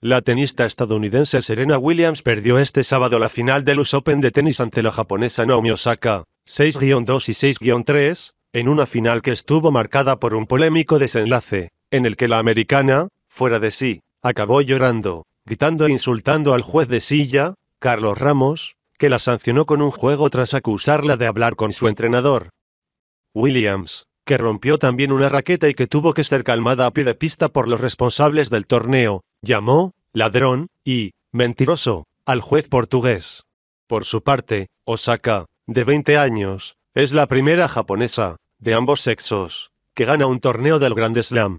La tenista estadounidense Serena Williams perdió este sábado la final del US Open de tenis ante la japonesa Naomi Osaka, 6-2 y 6-3, en una final que estuvo marcada por un polémico desenlace, en el que la americana, fuera de sí, acabó llorando, gritando e insultando al juez de silla, Carlos Ramos, que la sancionó con un juego tras acusarla de hablar con su entrenador. Williams, que rompió también una raqueta y que tuvo que ser calmada a pie de pista por los responsables del torneo, llamó ladrón y mentiroso al juez portugués. Por su parte, Osaka, de 20 años, es la primera japonesa, de ambos sexos, que gana un torneo del Grand Slam.